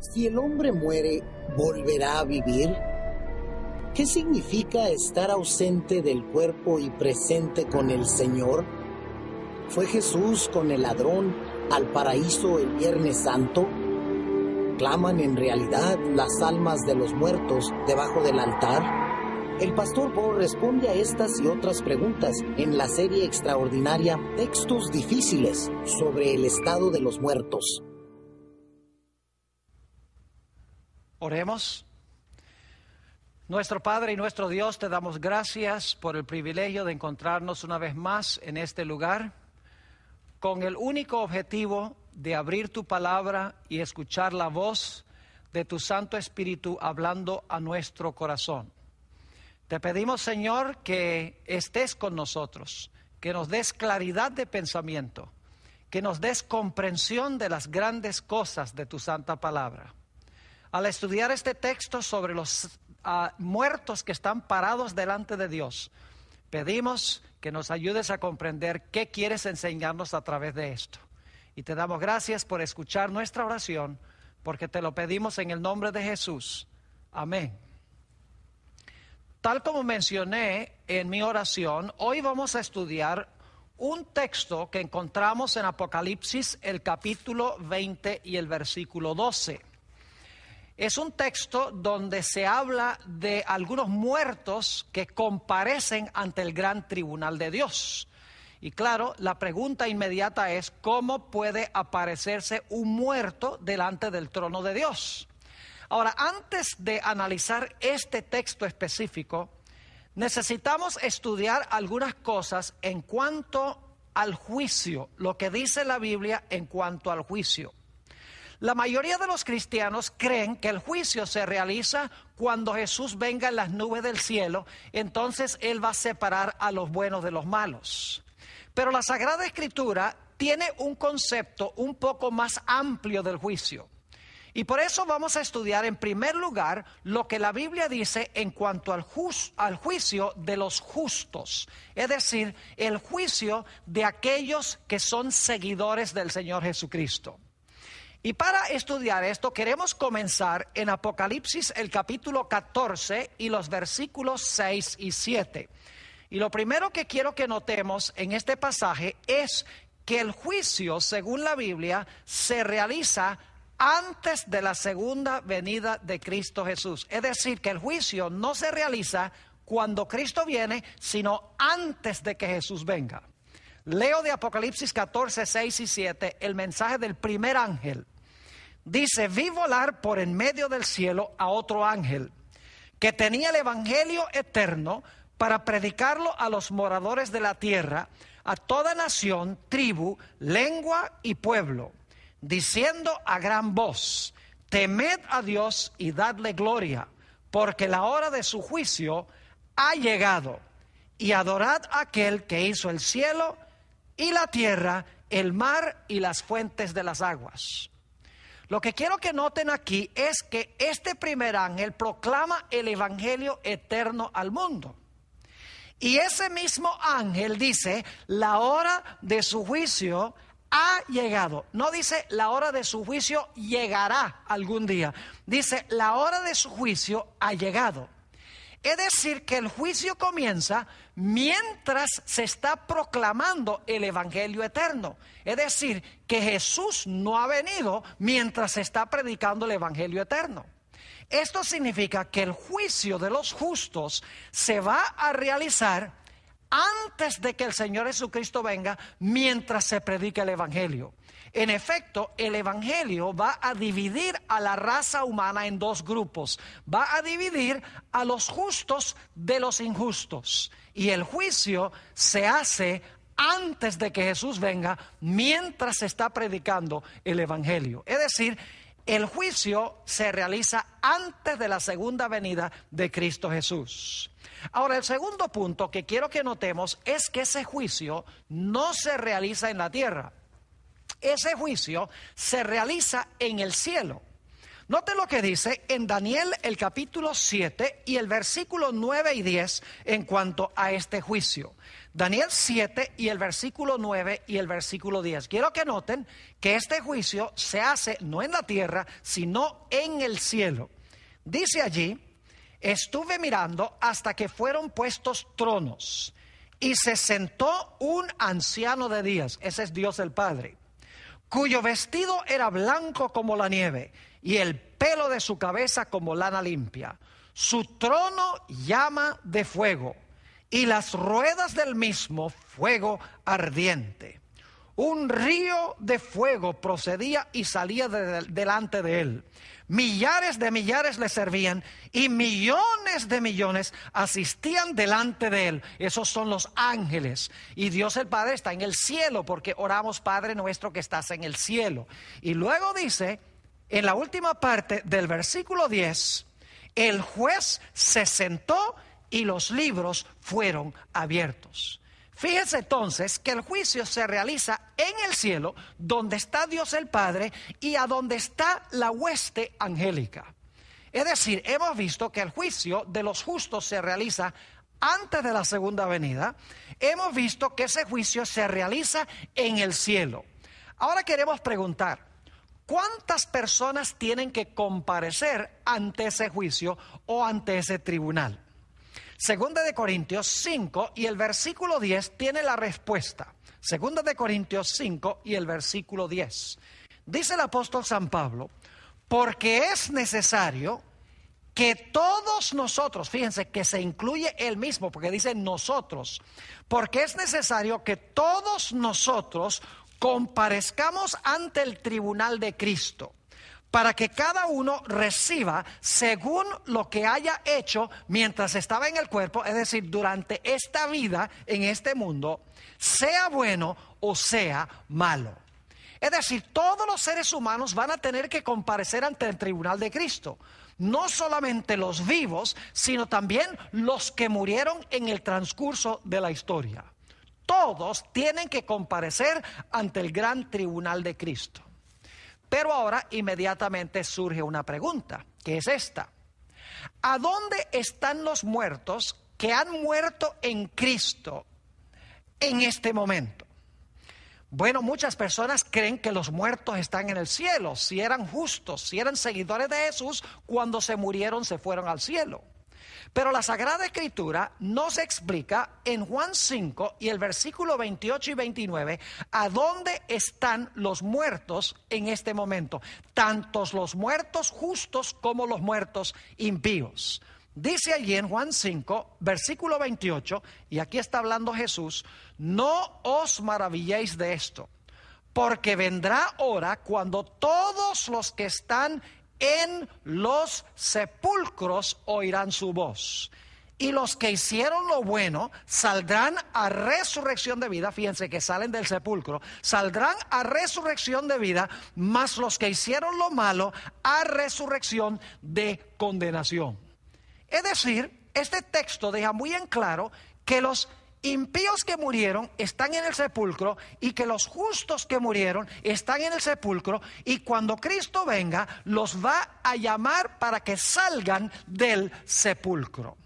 Si el hombre muere, ¿volverá a vivir? ¿Qué significa estar ausente del cuerpo y presente con el Señor? ¿Fue Jesús con el ladrón al paraíso el Viernes Santo? ¿Claman en realidad las almas de los muertos debajo del altar? El pastor Paul responde a estas y otras preguntas en la serie extraordinaria Textos difíciles sobre el estado de los muertos. Oremos. Nuestro Padre y nuestro Dios, te damos gracias por el privilegio de encontrarnos una vez más en este lugar con el único objetivo de abrir tu palabra y escuchar la voz de tu Santo Espíritu hablando a nuestro corazón. Te pedimos, Señor, que estés con nosotros, que nos des claridad de pensamiento, que nos des comprensión de las grandes cosas de tu santa palabra al estudiar este texto sobre los ah, muertos que están parados delante de Dios, pedimos que nos ayudes a comprender qué quieres enseñarnos a través de esto. Y te damos gracias por escuchar nuestra oración, porque te lo pedimos en el nombre de Jesús. Amén. Tal como mencioné en mi oración, hoy vamos a estudiar un texto que encontramos en Apocalipsis el capítulo 20 y el versículo 12 es un texto donde se habla de algunos muertos que comparecen ante el gran tribunal de Dios. Y claro, la pregunta inmediata es, ¿cómo puede aparecerse un muerto delante del trono de Dios? Ahora, antes de analizar este texto específico, necesitamos estudiar algunas cosas en cuanto al juicio, lo que dice la Biblia en cuanto al juicio. La mayoría de los cristianos creen que el juicio se realiza cuando Jesús venga en las nubes del cielo, entonces Él va a separar a los buenos de los malos. Pero la Sagrada Escritura tiene un concepto un poco más amplio del juicio. Y por eso vamos a estudiar en primer lugar lo que la Biblia dice en cuanto al, juicio de los justos, es decir, el juicio de aquellos que son seguidores del Señor Jesucristo. Y para estudiar esto queremos comenzar en Apocalipsis el capítulo 14 y los versículos 6 y 7. Y lo primero que quiero que notemos en este pasaje es que el juicio, según la Biblia, se realiza antes de la segunda venida de Cristo Jesús. Es decir, que el juicio no se realiza cuando Cristo viene, sino antes de que Jesús venga. Leo de Apocalipsis 14, 6 y 7 el mensaje del primer ángel. Dice, vi volar por en medio del cielo a otro ángel que tenía el Evangelio eterno para predicarlo a los moradores de la tierra, a toda nación, tribu, lengua y pueblo, diciendo a gran voz, temed a Dios y dadle gloria, porque la hora de su juicio ha llegado, y adorad a aquel que hizo el cielo, y la tierra, el mar y las fuentes de las aguas. Lo que quiero que noten aquí es que este primer ángel proclama el Evangelio eterno al mundo. Y ese mismo ángel dice, la hora de su juicio ha llegado. No dice, la hora de su juicio llegará algún día. Dice, la hora de su juicio ha llegado. Es decir, que el juicio comienza mientras se está proclamando el Evangelio eterno. Es decir, que Jesús no ha venido mientras se está predicando el Evangelio eterno. Esto significa que el juicio de los justos se va a realizar antes de que el Señor Jesucristo venga, mientras se predica el Evangelio. En efecto, el Evangelio va a dividir a la raza humana en dos grupos. Va a dividir a los justos de los injustos. Y el juicio se hace antes de que Jesús venga, mientras se está predicando el Evangelio. Es decir, el juicio se realiza antes de la segunda venida de Cristo Jesús. Ahora, el segundo punto que quiero que notemos es que ese juicio no se realiza en la tierra. Ese juicio se realiza en el cielo. Note lo que dice en Daniel el capítulo 7 y el versículo 9 y 10 en cuanto a este juicio. Daniel 7 y el versículo 9 y el versículo 10. Quiero que noten que este juicio se hace no en la tierra, sino en el cielo. Dice allí, Estuve mirando hasta que fueron puestos tronos y se sentó un anciano de días, ese es Dios el Padre, cuyo vestido era blanco como la nieve y el pelo de su cabeza como lana limpia. Su trono llama de fuego y las ruedas del mismo fuego ardiente. Un río de fuego procedía y salía delante de él. Millares de millares le servían y millones de millones asistían delante de él. Esos son los ángeles. Y Dios el Padre está en el cielo porque oramos Padre nuestro que estás en el cielo. Y luego dice, en la última parte del versículo 10, el juez se sentó y los libros fueron abiertos. Fíjese entonces que el juicio se realiza en el cielo, donde está Dios el Padre y a donde está la hueste angélica. Es decir, hemos visto que el juicio de los justos se realiza antes de la segunda venida. Hemos visto que ese juicio se realiza en el cielo. Ahora queremos preguntar, ¿cuántas personas tienen que comparecer ante ese juicio o ante ese tribunal? Segunda de Corintios 5 y el versículo 10 tiene la respuesta. Segunda de Corintios 5 y el versículo 10. Dice el apóstol San Pablo, porque es necesario que todos nosotros, fíjense que se incluye él mismo, porque dice nosotros, porque es necesario que todos nosotros comparezcamos ante el tribunal de Cristo para que cada uno reciba según lo que haya hecho mientras estaba en el cuerpo, es decir, durante esta vida en este mundo, sea bueno o sea malo. Es decir, todos los seres humanos van a tener que comparecer ante el tribunal de Cristo. No solamente los vivos, sino también los que murieron en el transcurso de la historia. Todos tienen que comparecer ante el gran tribunal de Cristo. Pero ahora inmediatamente surge una pregunta, que es esta. ¿A dónde están los muertos que han muerto en Cristo en este momento? Bueno, muchas personas creen que los muertos están en el cielo. Si eran justos, si eran seguidores de Jesús, cuando se murieron se fueron al cielo. Pero la Sagrada Escritura nos explica en Juan 5 y el versículo 28 y 29 a dónde están los muertos en este momento, tantos los muertos justos como los muertos impíos. Dice allí en Juan 5, versículo 28, y aquí está hablando Jesús, no os maravilléis de esto, porque vendrá hora cuando todos los que están en los sepulcros oirán su voz. Y los que hicieron lo bueno saldrán a resurrección de vida. Fíjense que salen del sepulcro. Saldrán a resurrección de vida, más los que hicieron lo malo a resurrección de condenación. Es decir, este texto deja muy en claro que los impíos que murieron están en el sepulcro y que los justos que murieron están en el sepulcro y cuando Cristo venga los va a llamar para que salgan del sepulcro.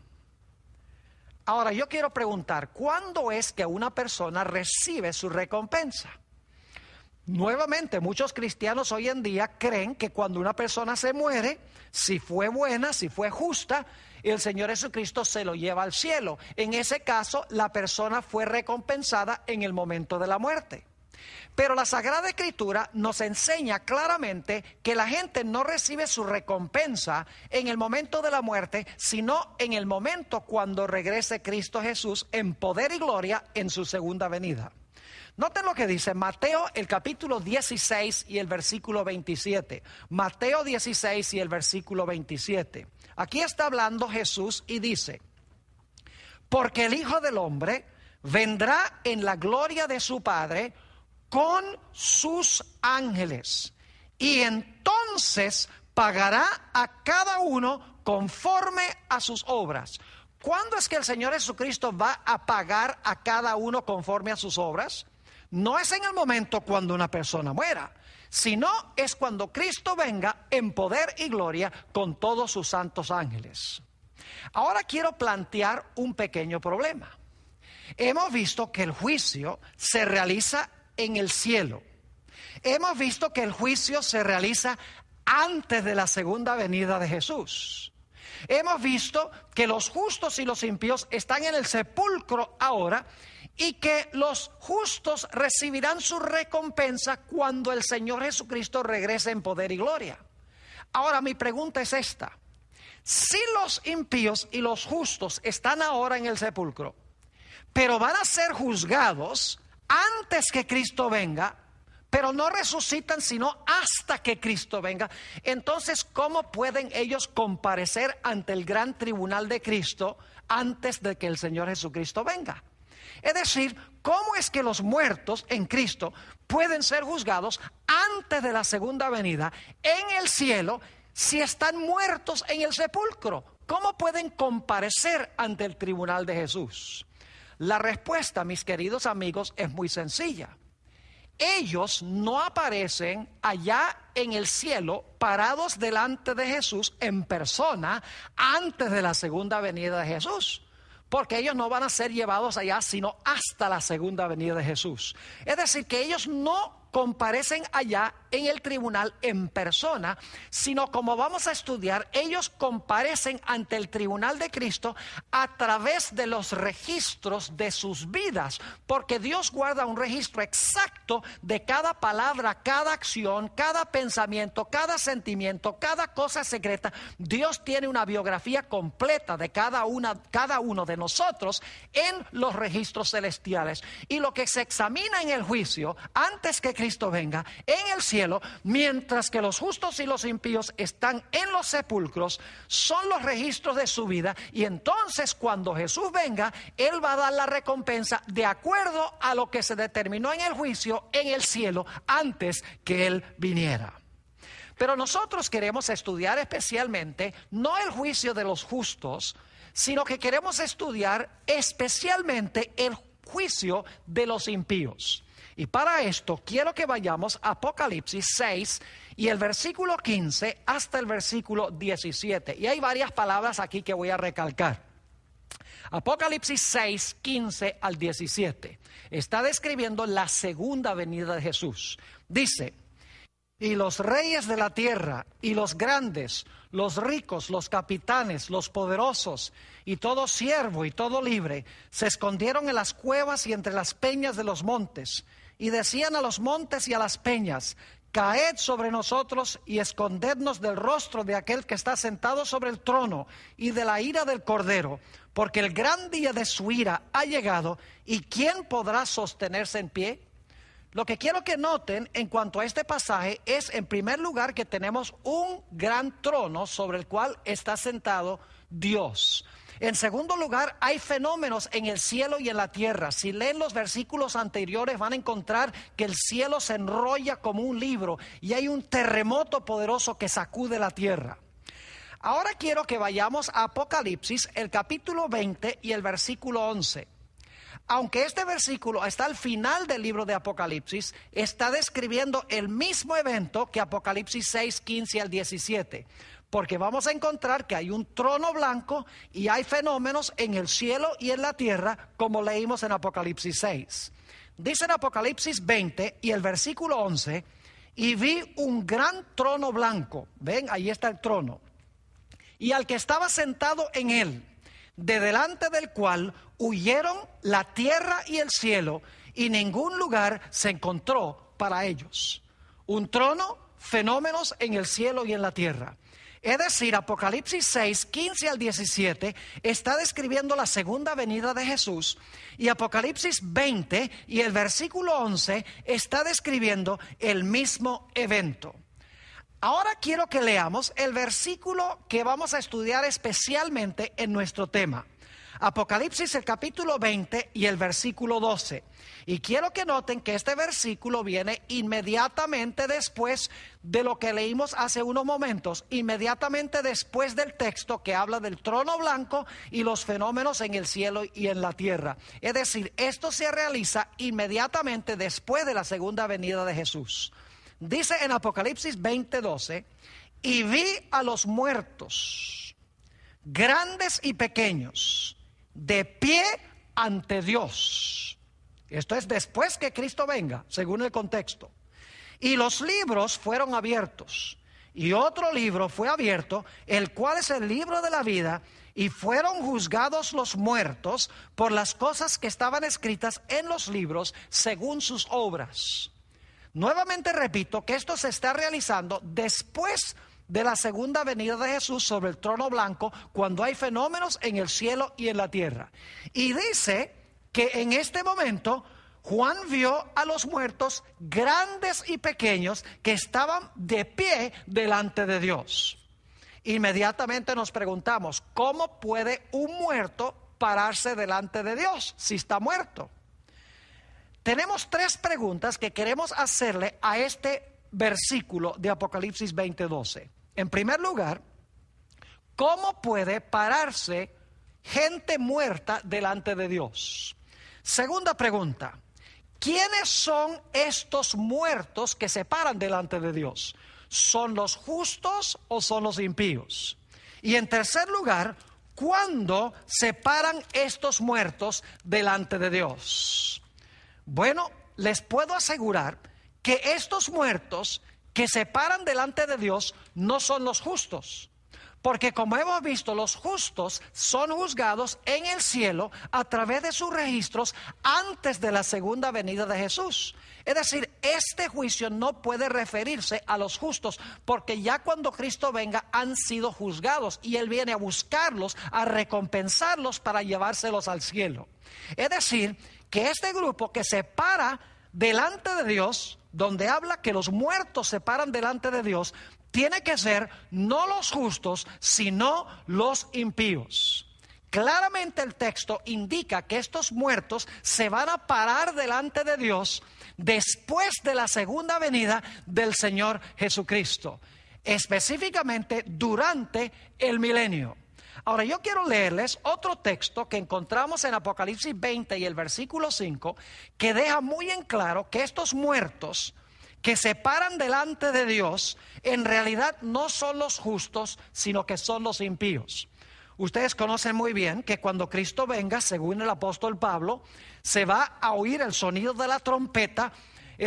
Ahora yo quiero preguntar, ¿cuándo es que una persona recibe su recompensa? Nuevamente, muchos cristianos hoy en día creen que cuando una persona se muere, si fue buena, si fue justa, el Señor Jesucristo se lo lleva al cielo. En ese caso, la persona fue recompensada en el momento de la muerte. Pero la Sagrada Escritura nos enseña claramente que la gente no recibe su recompensa en el momento de la muerte, sino en el momento cuando regrese Cristo Jesús en poder y gloria en su segunda venida. Noten lo que dice Mateo el capítulo 16 y el versículo 27. Mateo 16 y el versículo 27. Aquí está hablando Jesús y dice, porque el Hijo del Hombre vendrá en la gloria de su Padre, con sus ángeles. Y entonces pagará a cada uno conforme a sus obras. ¿Cuándo es que el Señor Jesucristo va a pagar a cada uno conforme a sus obras? No es en el momento cuando una persona muera, sino es cuando Cristo venga en poder y gloria con todos sus santos ángeles. Ahora quiero plantear un pequeño problema. Hemos visto que el juicio se realiza en el cielo. Hemos visto que el juicio se realiza antes de la segunda venida de Jesús. Hemos visto que los justos y los impíos están en el sepulcro ahora y que los justos recibirán su recompensa cuando el Señor Jesucristo regrese en poder y gloria. Ahora mi pregunta es esta. Si los impíos y los justos están ahora en el sepulcro, pero van a ser juzgados antes que Cristo venga, pero no resucitan sino hasta que Cristo venga. Entonces, ¿cómo pueden ellos comparecer ante el gran tribunal de Cristo antes de que el Señor Jesucristo venga? Es decir, ¿cómo es que los muertos en Cristo pueden ser juzgados antes de la segunda venida en el cielo si están muertos en el sepulcro? ¿Cómo pueden comparecer ante el tribunal de Jesús? La respuesta, mis queridos amigos, es muy sencilla. Ellos no aparecen allá en el cielo parados delante de Jesús en persona antes de la segunda venida de Jesús porque ellos no van a ser llevados allá sino hasta la segunda venida de Jesús. Es decir, que ellos no comparecen allá en el tribunal en persona, sino como vamos a estudiar, ellos comparecen ante el tribunal de Cristo a través de los registros de sus vidas, porque Dios guarda un registro exacto de cada palabra, cada acción, cada pensamiento, cada sentimiento, cada cosa secreta. Dios tiene una biografía completa de cada una cada uno de nosotros en los registros celestiales. Y lo que se examina en el juicio antes que Cristo venga en el cielo, mientras que los justos y los impíos están en los sepulcros, son los registros de su vida, y entonces cuando Jesús venga, Él va a dar la recompensa de acuerdo a lo que se determinó en el juicio en el cielo antes que Él viniera. Pero nosotros queremos estudiar especialmente no el juicio de los justos, sino que queremos estudiar especialmente el juicio de los impíos. Y para esto quiero que vayamos a Apocalipsis 6 y el versículo 15 hasta el versículo 17. Y hay varias palabras aquí que voy a recalcar. Apocalipsis 6, 15 al 17 está describiendo la segunda venida de Jesús. Dice, y los reyes de la tierra, y los grandes, los ricos, los capitanes, los poderosos, y todo siervo y todo libre, se escondieron en las cuevas y entre las peñas de los montes y decían a los montes y a las peñas, caed sobre nosotros y escondednos del rostro de aquel que está sentado sobre el trono y de la ira del Cordero, porque el gran día de su ira ha llegado y ¿quién podrá sostenerse en pie? Lo que quiero que noten en cuanto a este pasaje es, en primer lugar, que tenemos un gran trono sobre el cual está sentado Dios. En segundo lugar, hay fenómenos en el cielo y en la tierra. Si leen los versículos anteriores van a encontrar que el cielo se enrolla como un libro y hay un terremoto poderoso que sacude la tierra. Ahora quiero que vayamos a Apocalipsis, el capítulo 20 y el versículo 11. Aunque este versículo está al final del libro de Apocalipsis, está describiendo el mismo evento que Apocalipsis 6, 15 al 17 porque vamos a encontrar que hay un trono blanco y hay fenómenos en el cielo y en la tierra, como leímos en Apocalipsis 6. Dice en Apocalipsis 20 y el versículo 11, y vi un gran trono blanco, ven, ahí está el trono, y al que estaba sentado en él, de delante del cual huyeron la tierra y el cielo, y ningún lugar se encontró para ellos. Un trono, fenómenos en el cielo y en la tierra. Es decir, Apocalipsis 6, 15 al 17 está describiendo la segunda venida de Jesús y Apocalipsis 20 y el versículo 11 está describiendo el mismo evento. Ahora quiero que leamos el versículo que vamos a estudiar especialmente en nuestro tema. Apocalipsis el capítulo 20 y el versículo 12. Y quiero que noten que este versículo viene inmediatamente después de lo que leímos hace unos momentos, inmediatamente después del texto que habla del trono blanco y los fenómenos en el cielo y en la tierra. Es decir, esto se realiza inmediatamente después de la segunda venida de Jesús. Dice en Apocalipsis 20:12, y vi a los muertos, grandes y pequeños de pie ante Dios. Esto es después que Cristo venga, según el contexto. Y los libros fueron abiertos. Y otro libro fue abierto, el cual es el libro de la vida, y fueron juzgados los muertos por las cosas que estaban escritas en los libros según sus obras. Nuevamente repito que esto se está realizando después de de la segunda venida de Jesús sobre el trono blanco cuando hay fenómenos en el cielo y en la tierra. Y dice que en este momento Juan vio a los muertos grandes y pequeños que estaban de pie delante de Dios. Inmediatamente nos preguntamos, ¿cómo puede un muerto pararse delante de Dios si está muerto? Tenemos tres preguntas que queremos hacerle a este versículo de Apocalipsis 20:12. En primer lugar, ¿cómo puede pararse gente muerta delante de Dios? Segunda pregunta, ¿quiénes son estos muertos que se paran delante de Dios? ¿Son los justos o son los impíos? Y en tercer lugar, ¿cuándo se paran estos muertos delante de Dios? Bueno, les puedo asegurar que estos muertos que se paran delante de Dios no son los justos. Porque como hemos visto, los justos son juzgados en el cielo a través de sus registros antes de la segunda venida de Jesús. Es decir, este juicio no puede referirse a los justos, porque ya cuando Cristo venga han sido juzgados y Él viene a buscarlos, a recompensarlos para llevárselos al cielo. Es decir, que este grupo que se para delante de Dios donde habla que los muertos se paran delante de Dios, tiene que ser no los justos, sino los impíos. Claramente el texto indica que estos muertos se van a parar delante de Dios después de la segunda venida del Señor Jesucristo, específicamente durante el milenio. Ahora yo quiero leerles otro texto que encontramos en Apocalipsis 20 y el versículo 5, que deja muy en claro que estos muertos que se paran delante de Dios, en realidad no son los justos, sino que son los impíos. Ustedes conocen muy bien que cuando Cristo venga, según el apóstol Pablo, se va a oír el sonido de la trompeta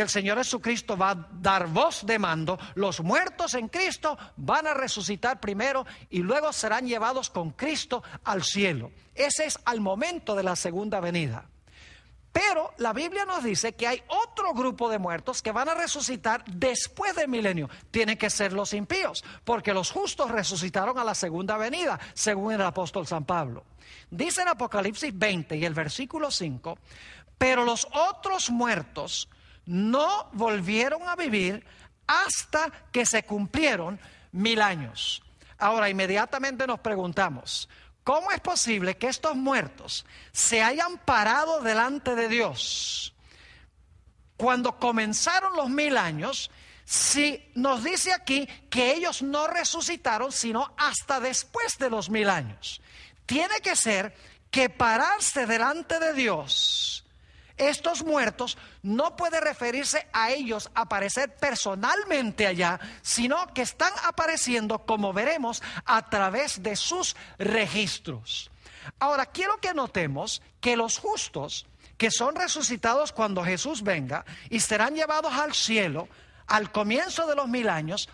el Señor Jesucristo va a dar voz de mando, los muertos en Cristo van a resucitar primero y luego serán llevados con Cristo al cielo. Ese es al momento de la segunda venida. Pero la Biblia nos dice que hay otro grupo de muertos que van a resucitar después del milenio. Tienen que ser los impíos, porque los justos resucitaron a la segunda venida, según el apóstol San Pablo. Dice en Apocalipsis 20 y el versículo 5, pero los otros muertos no volvieron a vivir hasta que se cumplieron mil años. Ahora, inmediatamente nos preguntamos, ¿cómo es posible que estos muertos se hayan parado delante de Dios cuando comenzaron los mil años? Si nos dice aquí que ellos no resucitaron sino hasta después de los mil años, tiene que ser que pararse delante de Dios estos muertos no puede referirse a ellos aparecer personalmente allá, sino que están apareciendo, como veremos, a través de sus registros. Ahora, quiero que notemos que los justos, que son resucitados cuando Jesús venga y serán llevados al cielo al comienzo de los mil años,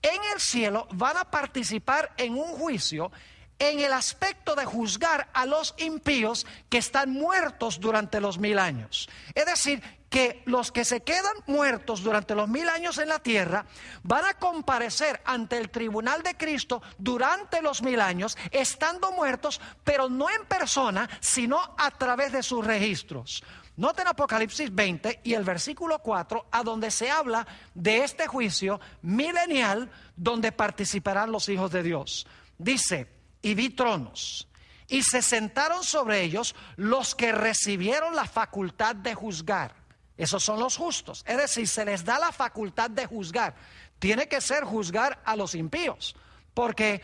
en el cielo van a participar en un juicio en el aspecto de juzgar a los impíos que están muertos durante los mil años. Es decir, que los que se quedan muertos durante los mil años en la tierra van a comparecer ante el tribunal de Cristo durante los mil años, estando muertos, pero no en persona, sino a través de sus registros. Noten Apocalipsis 20 y el versículo 4, a donde se habla de este juicio milenial donde participarán los hijos de Dios. Dice, y vi tronos. Y se sentaron sobre ellos los que recibieron la facultad de juzgar. Esos son los justos. Es decir, se les da la facultad de juzgar. Tiene que ser juzgar a los impíos. Porque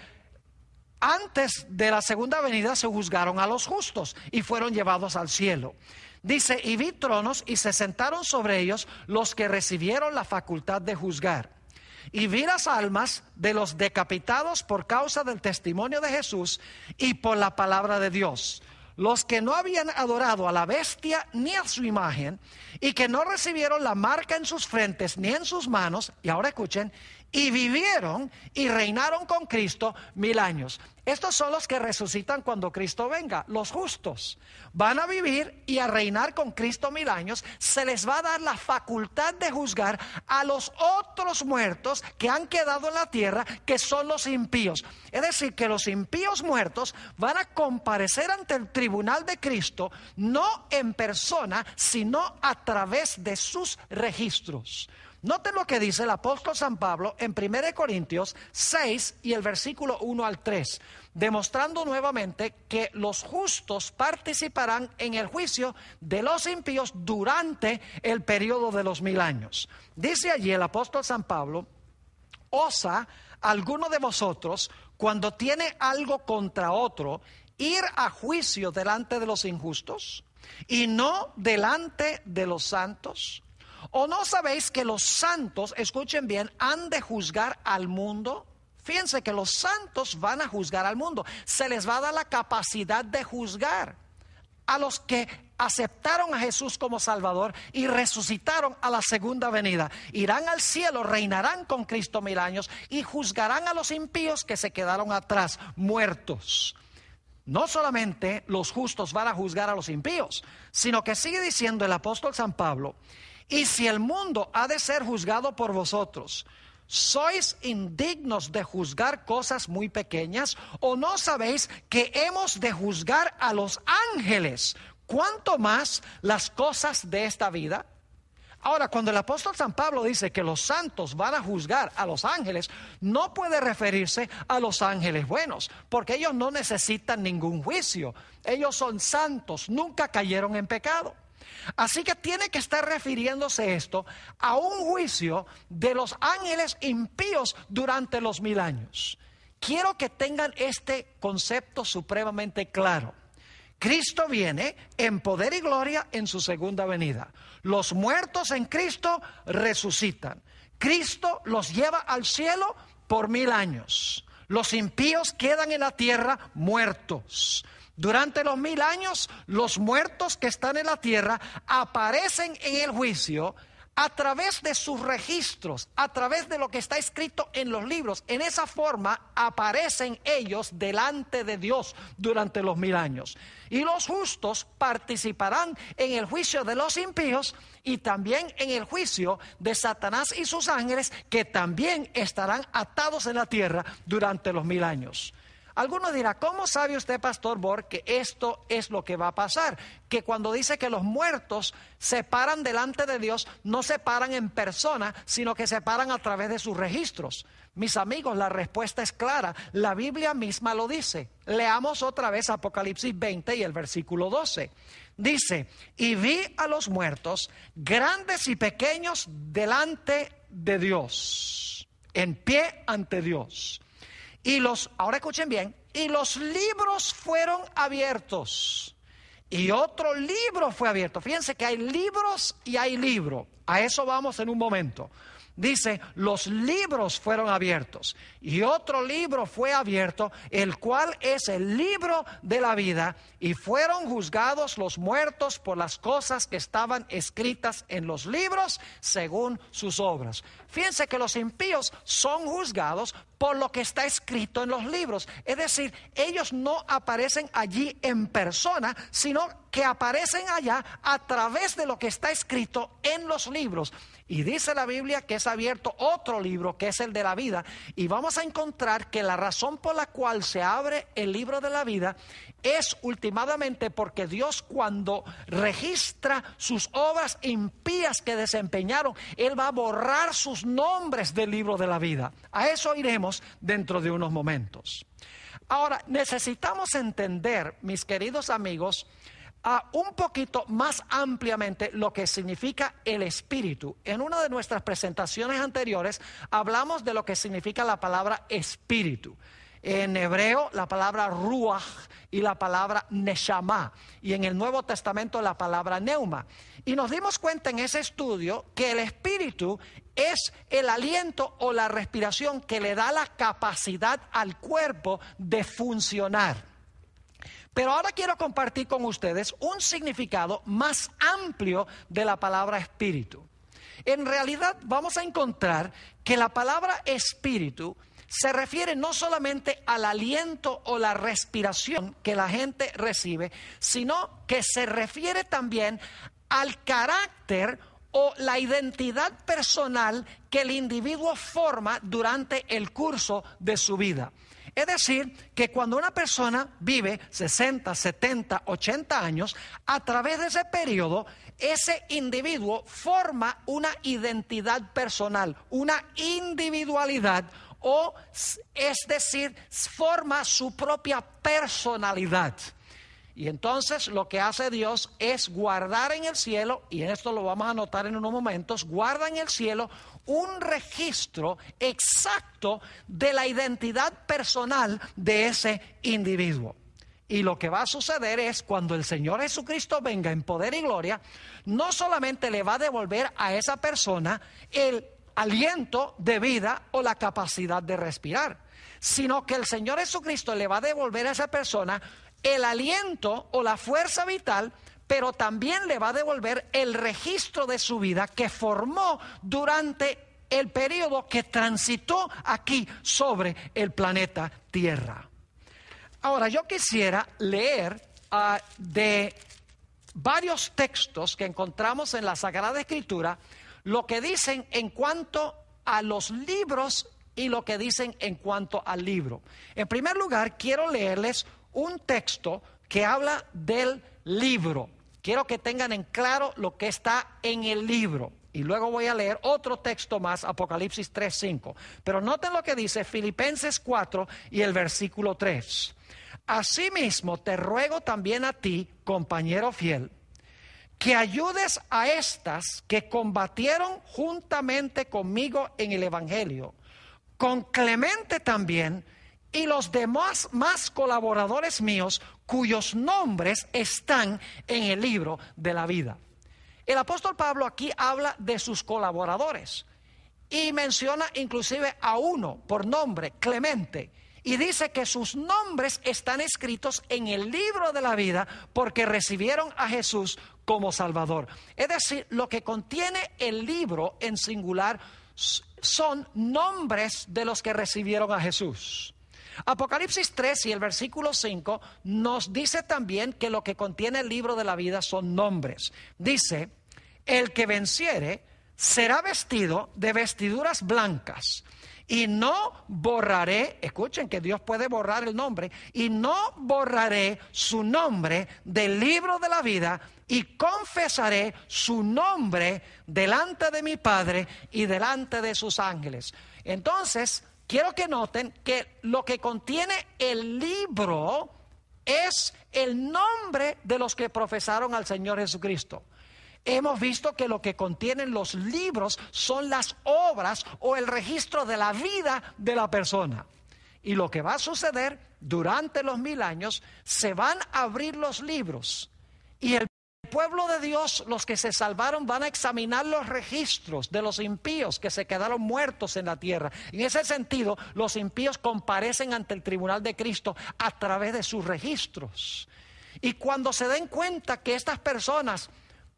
antes de la segunda venida se juzgaron a los justos y fueron llevados al cielo. Dice, y vi tronos y se sentaron sobre ellos los que recibieron la facultad de juzgar y vi las almas de los decapitados por causa del testimonio de Jesús y por la palabra de Dios. Los que no habían adorado a la bestia ni a su imagen y que no recibieron la marca en sus frentes ni en sus manos, y ahora escuchen, y vivieron y reinaron con Cristo mil años. Estos son los que resucitan cuando Cristo venga, los justos. Van a vivir y a reinar con Cristo mil años. Se les va a dar la facultad de juzgar a los otros muertos que han quedado en la tierra, que son los impíos. Es decir, que los impíos muertos van a comparecer ante el tribunal de Cristo, no en persona, sino a través de sus registros. Noten lo que dice el apóstol San Pablo en 1 Corintios 6 y el versículo 1 al 3, demostrando nuevamente que los justos participarán en el juicio de los impíos durante el periodo de los mil años. Dice allí el apóstol San Pablo, osa alguno de vosotros cuando tiene algo contra otro ir a juicio delante de los injustos y no delante de los santos ¿O no sabéis que los santos, escuchen bien, han de juzgar al mundo? Fíjense que los santos van a juzgar al mundo. Se les va a dar la capacidad de juzgar a los que aceptaron a Jesús como Salvador y resucitaron a la segunda venida. Irán al cielo, reinarán con Cristo mil años y juzgarán a los impíos que se quedaron atrás, muertos. No solamente los justos van a juzgar a los impíos, sino que sigue diciendo el apóstol San Pablo y si el mundo ha de ser juzgado por vosotros, ¿sois indignos de juzgar cosas muy pequeñas o no sabéis que hemos de juzgar a los ángeles? ¿Cuánto más las cosas de esta vida? Ahora, cuando el apóstol San Pablo dice que los santos van a juzgar a los ángeles, no puede referirse a los ángeles buenos, porque ellos no necesitan ningún juicio. Ellos son santos, nunca cayeron en pecado. Así que tiene que estar refiriéndose esto a un juicio de los ángeles impíos durante los mil años. Quiero que tengan este concepto supremamente claro. Cristo viene en poder y gloria en su segunda venida. Los muertos en Cristo resucitan. Cristo los lleva al cielo por mil años. Los impíos quedan en la tierra muertos. Durante los mil años, los muertos que están en la tierra aparecen en el juicio a través de sus registros, a través de lo que está escrito en los libros. En esa forma aparecen ellos delante de Dios durante los mil años. Y los justos participarán en el juicio de los impíos y también en el juicio de Satanás y sus ángeles, que también estarán atados en la tierra durante los mil años. Algunos dirán, ¿cómo sabe usted, Pastor Borg, que esto es lo que va a pasar? Que cuando dice que los muertos se paran delante de Dios, no se paran en persona, sino que se paran a través de sus registros. Mis amigos, la respuesta es clara. La Biblia misma lo dice. Leamos otra vez Apocalipsis 20 y el versículo 12. Dice, y vi a los muertos, grandes y pequeños, delante de Dios, en pie ante Dios y los, ahora escuchen bien, y los libros fueron abiertos. Y otro libro fue abierto. Fíjense que hay libros y hay libro. A eso vamos en un momento. Dice, los libros fueron abiertos y otro libro fue abierto, el cual es el libro de la vida, y fueron juzgados los muertos por las cosas que estaban escritas en los libros según sus obras. Fíjense que los impíos son juzgados por lo que está escrito en los libros. Es decir, ellos no aparecen allí en persona, sino que aparecen allá a través de lo que está escrito en los libros. Y dice la Biblia que es abierto otro libro, que es el de la vida, y vamos a encontrar que la razón por la cual se abre el libro de la vida es ultimadamente porque Dios cuando registra sus obras impías que desempeñaron, Él va a borrar sus nombres del libro de la vida. A eso iremos dentro de unos momentos. Ahora, necesitamos entender, mis queridos amigos, a un poquito más ampliamente lo que significa el espíritu. En una de nuestras presentaciones anteriores hablamos de lo que significa la palabra espíritu. En hebreo la palabra ruach y la palabra neshama y en el Nuevo Testamento la palabra neuma. Y nos dimos cuenta en ese estudio que el espíritu es el aliento o la respiración que le da la capacidad al cuerpo de funcionar. Pero ahora quiero compartir con ustedes un significado más amplio de la palabra espíritu. En realidad vamos a encontrar que la palabra espíritu se refiere no solamente al aliento o la respiración que la gente recibe, sino que se refiere también al carácter o la identidad personal que el individuo forma durante el curso de su vida. Es decir, que cuando una persona vive 60, 70, 80 años, a través de ese periodo, ese individuo forma una identidad personal, una individualidad, o es decir, forma su propia personalidad. Y entonces lo que hace Dios es guardar en el cielo, y esto lo vamos a notar en unos momentos, guarda en el cielo un registro exacto de la identidad personal de ese individuo. Y lo que va a suceder es cuando el Señor Jesucristo venga en poder y gloria, no solamente le va a devolver a esa persona el aliento de vida o la capacidad de respirar, sino que el Señor Jesucristo le va a devolver a esa persona el aliento o la fuerza vital, pero también le va a devolver el registro de su vida que formó durante el periodo que transitó aquí sobre el planeta Tierra. Ahora, yo quisiera leer ah, de varios textos que encontramos en la Sagrada Escritura lo que dicen en cuanto a los libros y lo que dicen en cuanto al libro. En primer lugar, quiero leerles un texto que habla del libro. Quiero que tengan en claro lo que está en el libro. Y luego voy a leer otro texto más, Apocalipsis 3.5. Pero noten lo que dice Filipenses 4 y el versículo 3. Asimismo, te ruego también a ti, compañero fiel, que ayudes a estas que combatieron juntamente conmigo en el Evangelio, con Clemente también, y los demás más colaboradores míos cuyos nombres están en el libro de la vida. El apóstol Pablo aquí habla de sus colaboradores y menciona inclusive a uno por nombre, Clemente, y dice que sus nombres están escritos en el libro de la vida porque recibieron a Jesús como Salvador. Es decir, lo que contiene el libro en singular son nombres de los que recibieron a Jesús. Apocalipsis 3 y el versículo 5 nos dice también que lo que contiene el libro de la vida son nombres. Dice, el que venciere será vestido de vestiduras blancas y no borraré, escuchen que Dios puede borrar el nombre, y no borraré su nombre del libro de la vida y confesaré su nombre delante de mi Padre y delante de sus ángeles. Entonces, Quiero que noten que lo que contiene el libro es el nombre de los que profesaron al Señor Jesucristo. Hemos visto que lo que contienen los libros son las obras o el registro de la vida de la persona. Y lo que va a suceder durante los mil años, se van a abrir los libros. Y el pueblo de Dios, los que se salvaron, van a examinar los registros de los impíos que se quedaron muertos en la tierra. En ese sentido, los impíos comparecen ante el tribunal de Cristo a través de sus registros. Y cuando se den cuenta que estas personas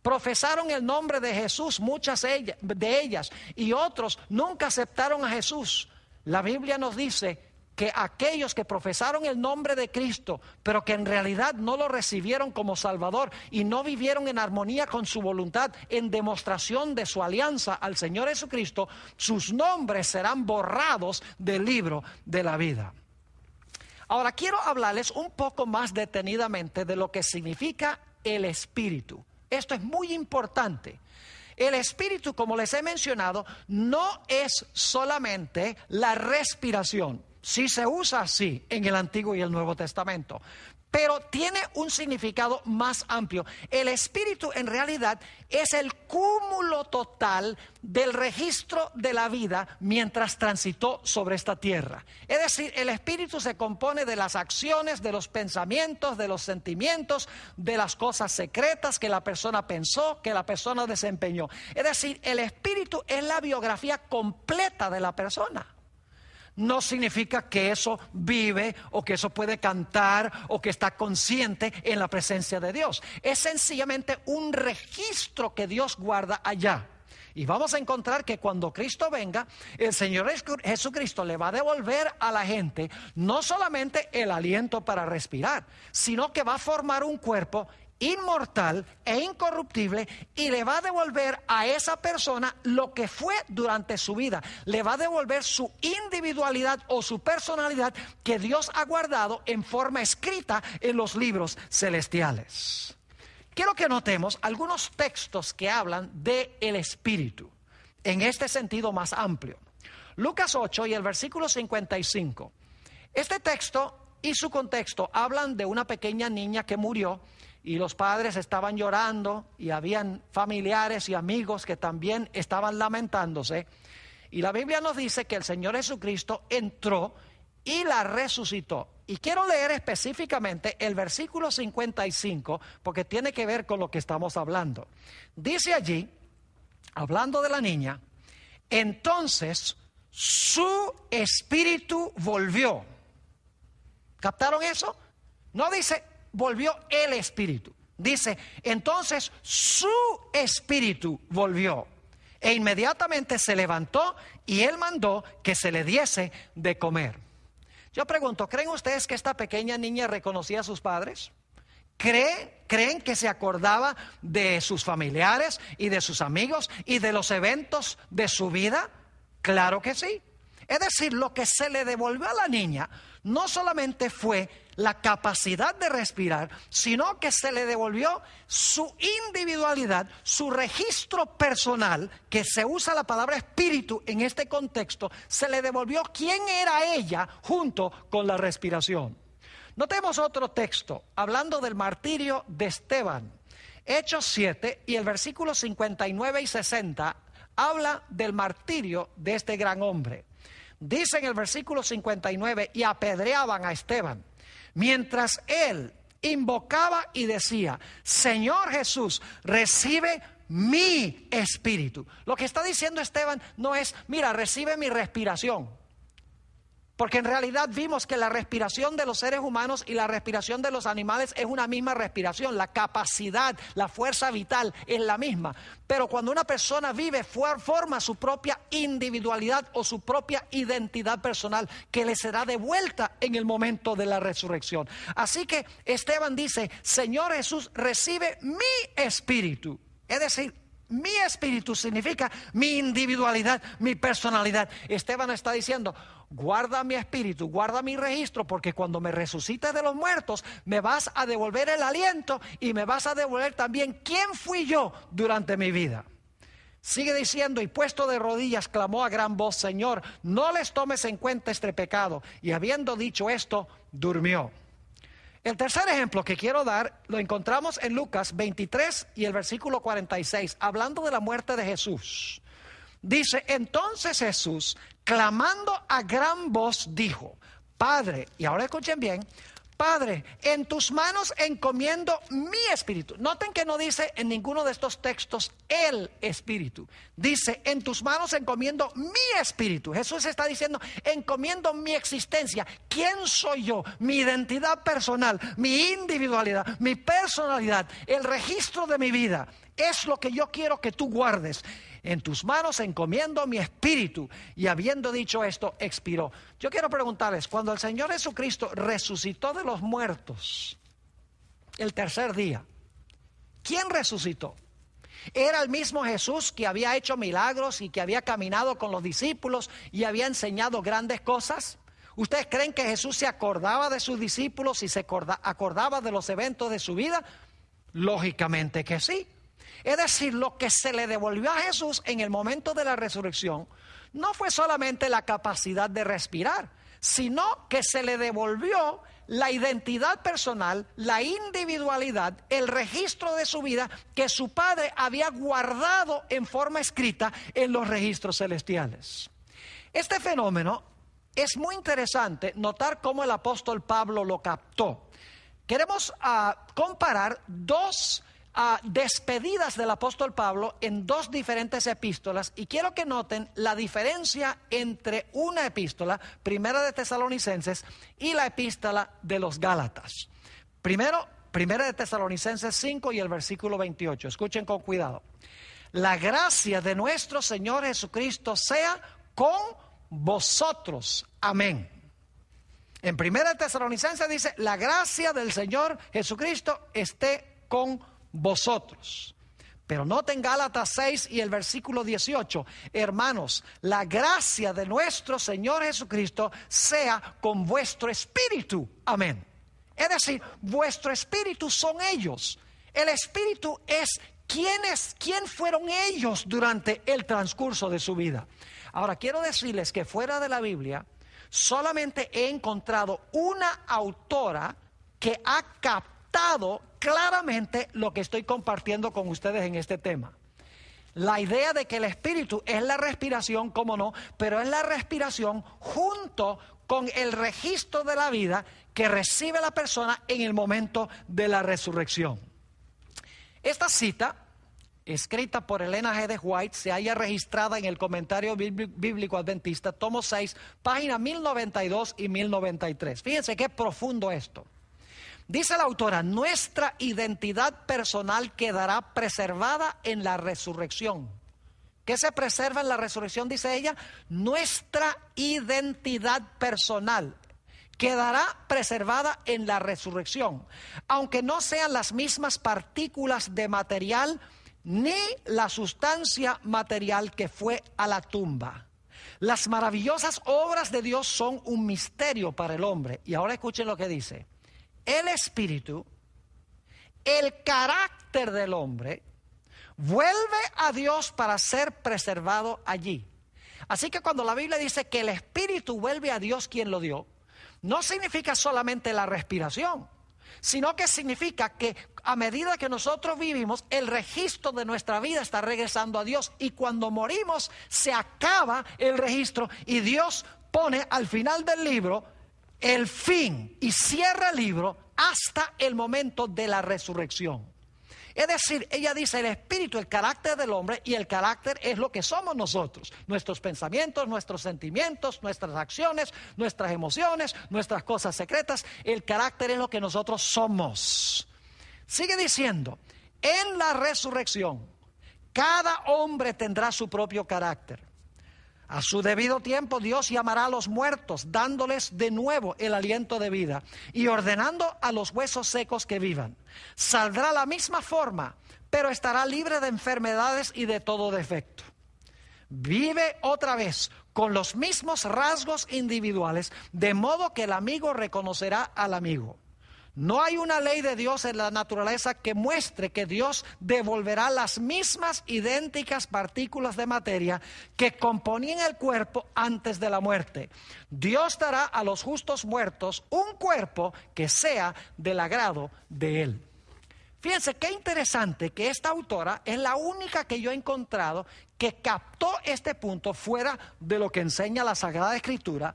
profesaron el nombre de Jesús, muchas de ellas, y otros nunca aceptaron a Jesús, la Biblia nos dice que aquellos que profesaron el nombre de Cristo, pero que en realidad no lo recibieron como Salvador y no vivieron en armonía con su voluntad, en demostración de su alianza al Señor Jesucristo, sus nombres serán borrados del libro de la vida. Ahora quiero hablarles un poco más detenidamente de lo que significa el Espíritu. Esto es muy importante. El espíritu, como les he mencionado, no es solamente la respiración. Sí se usa así en el Antiguo y el Nuevo Testamento, pero tiene un significado más amplio. El espíritu en realidad es el cúmulo total del registro de la vida mientras transitó sobre esta tierra. Es decir, el espíritu se compone de las acciones, de los pensamientos, de los sentimientos, de las cosas secretas que la persona pensó, que la persona desempeñó. Es decir, el espíritu es la biografía completa de la persona no significa que eso vive o que eso puede cantar o que está consciente en la presencia de Dios. Es sencillamente un registro que Dios guarda allá. Y vamos a encontrar que cuando Cristo venga, el Señor Jesucristo le va a devolver a la gente no solamente el aliento para respirar, sino que va a formar un cuerpo inmortal e incorruptible y le va a devolver a esa persona lo que fue durante su vida. Le va a devolver su individualidad o su personalidad que Dios ha guardado en forma escrita en los libros celestiales. Quiero que notemos algunos textos que hablan de el espíritu en este sentido más amplio. Lucas 8 y el versículo 55. Este texto y su contexto hablan de una pequeña niña que murió y los padres estaban llorando y habían familiares y amigos que también estaban lamentándose. Y la Biblia nos dice que el Señor Jesucristo entró y la resucitó. Y quiero leer específicamente el versículo 55 porque tiene que ver con lo que estamos hablando. Dice allí, hablando de la niña, entonces su espíritu volvió. ¿Captaron eso? No dice volvió el espíritu. Dice, entonces su espíritu volvió e inmediatamente se levantó y él mandó que se le diese de comer. Yo pregunto, ¿creen ustedes que esta pequeña niña reconocía a sus padres? ¿Cree, ¿Creen que se acordaba de sus familiares y de sus amigos y de los eventos de su vida? Claro que sí. Es decir, lo que se le devolvió a la niña no solamente fue la capacidad de respirar, sino que se le devolvió su individualidad, su registro personal, que se usa la palabra espíritu en este contexto, se le devolvió quién era ella junto con la respiración. Notemos otro texto, hablando del martirio de Esteban. Hechos 7 y el versículo 59 y 60 habla del martirio de este gran hombre. Dice en el versículo 59, y apedreaban a Esteban. Mientras él invocaba y decía, Señor Jesús, recibe mi espíritu. Lo que está diciendo Esteban no es, mira, recibe mi respiración. Porque en realidad vimos que la respiración de los seres humanos y la respiración de los animales es una misma respiración. La capacidad, la fuerza vital es la misma. Pero cuando una persona vive, forma su propia individualidad o su propia identidad personal que le será devuelta en el momento de la resurrección. Así que Esteban dice, Señor Jesús, recibe mi espíritu. Es decir, mi espíritu significa mi individualidad, mi personalidad. Esteban está diciendo, guarda mi espíritu, guarda mi registro, porque cuando me resucites de los muertos, me vas a devolver el aliento y me vas a devolver también quién fui yo durante mi vida. Sigue diciendo, y puesto de rodillas, clamó a gran voz, Señor, no les tomes en cuenta este pecado. Y habiendo dicho esto, durmió. El tercer ejemplo que quiero dar lo encontramos en Lucas 23 y el versículo 46, hablando de la muerte de Jesús. Dice, entonces Jesús, clamando a gran voz, dijo, Padre, y ahora escuchen bien, Padre, en tus manos encomiendo mi espíritu. Noten que no dice en ninguno de estos textos el espíritu. Dice, en tus manos encomiendo mi espíritu. Jesús está diciendo, encomiendo mi existencia. ¿Quién soy yo? Mi identidad personal, mi individualidad, mi personalidad, el registro de mi vida. Es lo que yo quiero que tú guardes en tus manos encomiendo mi espíritu. Y habiendo dicho esto, expiró. Yo quiero preguntarles, cuando el Señor Jesucristo resucitó de los muertos el tercer día, ¿quién resucitó? Era el mismo Jesús que había hecho milagros y que había caminado con los discípulos y había enseñado grandes cosas. ¿Ustedes creen que Jesús se acordaba de sus discípulos y se acordaba de los eventos de su vida? Lógicamente que sí. Es decir, lo que se le devolvió a Jesús en el momento de la resurrección no fue solamente la capacidad de respirar, sino que se le devolvió la identidad personal, la individualidad, el registro de su vida que su padre había guardado en forma escrita en los registros celestiales. Este fenómeno es muy interesante notar cómo el apóstol Pablo lo captó. Queremos ah, comparar dos a despedidas del apóstol Pablo en dos diferentes epístolas y quiero que noten la diferencia entre una epístola, primera de Tesalonicenses, y la epístola de los Gálatas. Primero, primera de Tesalonicenses 5 y el versículo 28. Escuchen con cuidado. La gracia de nuestro Señor Jesucristo sea con vosotros. Amén. En primera de Tesalonicenses dice, la gracia del Señor Jesucristo esté con vosotros vosotros. Pero noten Gálatas 6 y el versículo 18. Hermanos, la gracia de nuestro Señor Jesucristo sea con vuestro espíritu. Amén. Es decir, vuestro espíritu son ellos. El espíritu es quién, es, quién fueron ellos durante el transcurso de su vida. Ahora, quiero decirles que fuera de la Biblia, solamente he encontrado una autora que ha captado claramente lo que estoy compartiendo con ustedes en este tema. La idea de que el espíritu es la respiración, como no, pero es la respiración junto con el registro de la vida que recibe la persona en el momento de la resurrección. Esta cita, escrita por Elena G. White, se halla registrada en el comentario bíblico adventista, tomo 6, página 1092 y 1093. Fíjense qué profundo esto. Dice la autora, nuestra identidad personal quedará preservada en la resurrección. ¿Qué se preserva en la resurrección? Dice ella, nuestra identidad personal quedará preservada en la resurrección, aunque no sean las mismas partículas de material ni la sustancia material que fue a la tumba. Las maravillosas obras de Dios son un misterio para el hombre. Y ahora escuchen lo que dice el espíritu, el carácter del hombre, vuelve a Dios para ser preservado allí. Así que cuando la Biblia dice que el espíritu vuelve a Dios quien lo dio, no significa solamente la respiración, sino que significa que a medida que nosotros vivimos, el registro de nuestra vida está regresando a Dios y cuando morimos se acaba el registro y Dios pone al final del libro el fin y cierra el libro hasta el momento de la resurrección. Es decir, ella dice el espíritu, el carácter del hombre y el carácter es lo que somos nosotros, nuestros pensamientos, nuestros sentimientos, nuestras acciones, nuestras emociones, nuestras cosas secretas, el carácter es lo que nosotros somos. Sigue diciendo, en la resurrección, cada hombre tendrá su propio carácter. A su debido tiempo Dios llamará a los muertos, dándoles de nuevo el aliento de vida y ordenando a los huesos secos que vivan. Saldrá la misma forma, pero estará libre de enfermedades y de todo defecto. Vive otra vez con los mismos rasgos individuales, de modo que el amigo reconocerá al amigo. No hay una ley de Dios en la naturaleza que muestre que Dios devolverá las mismas idénticas partículas de materia que componían el cuerpo antes de la muerte. Dios dará a los justos muertos un cuerpo que sea del agrado de Él. Fíjense qué interesante que esta autora es la única que yo he encontrado que captó este punto fuera de lo que enseña la Sagrada Escritura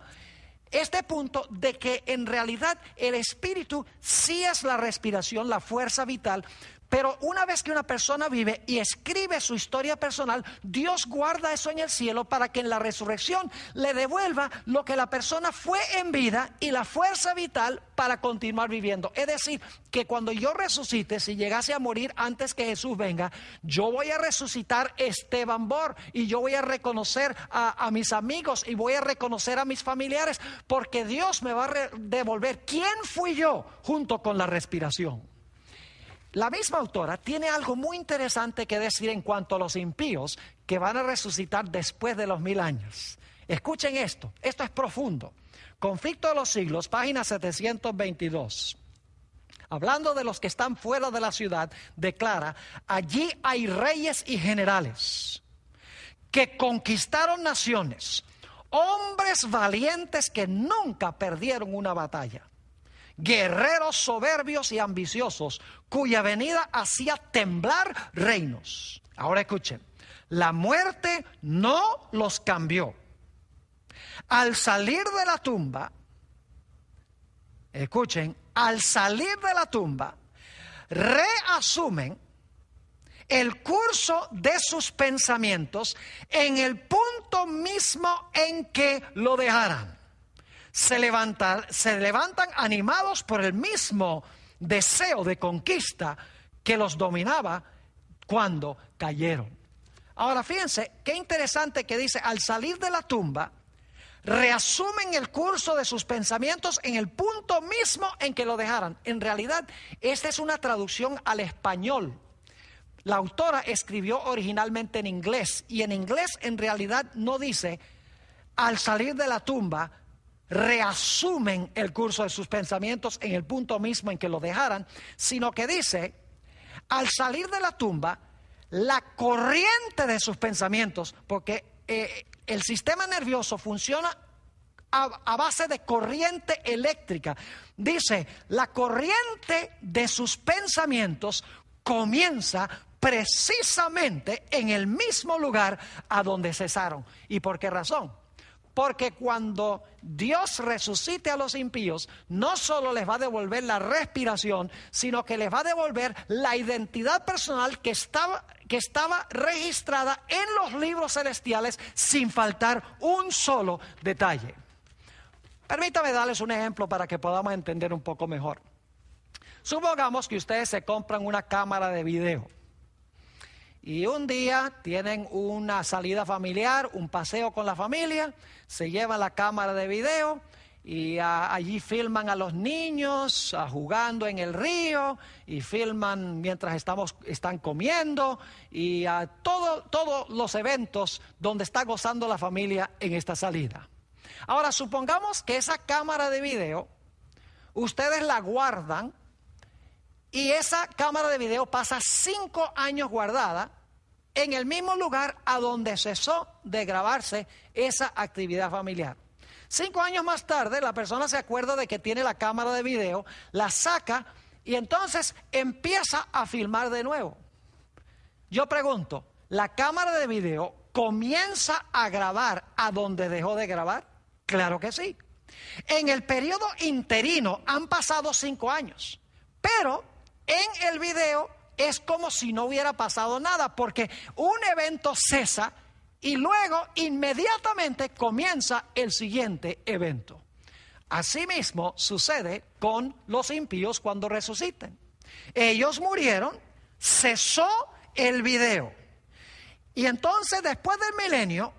este punto de que en realidad el espíritu sí es la respiración, la fuerza vital, pero una vez que una persona vive y escribe su historia personal, Dios guarda eso en el cielo para que en la resurrección le devuelva lo que la persona fue en vida y la fuerza vital para continuar viviendo. Es decir, que cuando yo resucite, si llegase a morir antes que Jesús venga, yo voy a resucitar Esteban Bor y yo voy a reconocer a, a mis amigos y voy a reconocer a mis familiares, porque Dios me va a devolver quién fui yo junto con la respiración. La misma autora tiene algo muy interesante que decir en cuanto a los impíos que van a resucitar después de los mil años. Escuchen esto, esto es profundo. Conflicto de los siglos, página 722. Hablando de los que están fuera de la ciudad, declara, allí hay reyes y generales que conquistaron naciones, hombres valientes que nunca perdieron una batalla guerreros soberbios y ambiciosos, cuya venida hacía temblar reinos. Ahora escuchen, la muerte no los cambió. Al salir de la tumba, escuchen, al salir de la tumba, reasumen el curso de sus pensamientos en el punto mismo en que lo dejaran se, se levantan animados por el mismo deseo de conquista que los dominaba cuando cayeron. Ahora fíjense, qué interesante que dice, al salir de la tumba, reasumen el curso de sus pensamientos en el punto mismo en que lo dejaran. En realidad, esta es una traducción al español. La autora escribió originalmente en inglés y en inglés en realidad no dice, al salir de la tumba, reasumen el curso de sus pensamientos en el punto mismo en que lo dejaran, sino que dice, al salir de la tumba, la corriente de sus pensamientos, porque eh, el sistema nervioso funciona a base de corriente eléctrica, dice, la corriente de sus pensamientos comienza precisamente en el mismo lugar a donde cesaron. ¿Y por qué razón? Porque cuando Dios resucite a los impíos, no solo les va a devolver la respiración, sino que les va a devolver la identidad personal que estaba, que estaba registrada en los libros celestiales sin faltar un solo detalle. Permítame darles un ejemplo para que podamos entender un poco mejor. Supongamos que ustedes se compran una cámara de video y un día tienen una salida familiar, un paseo con la familia, se lleva la cámara de video y ah, allí filman a los niños ah, jugando en el río y filman mientras estamos, están comiendo y a ah, todos los eventos donde está gozando la familia en esta salida. Ahora supongamos que esa cámara de video ustedes la guardan y esa cámara de video pasa cinco años guardada en el mismo lugar a donde cesó de grabarse esa actividad familiar. Cinco años más tarde, la persona se acuerda de que tiene la cámara de video, la saca y entonces empieza a filmar de nuevo. Yo pregunto, ¿la cámara de video comienza a grabar a donde dejó de grabar? Claro que sí. En el periodo interino han pasado cinco años, pero en el video es como si no hubiera pasado nada, porque un evento cesa y luego inmediatamente comienza el siguiente evento. Asimismo sucede con los impíos cuando resuciten. Ellos murieron, cesó el video. Y entonces después del milenio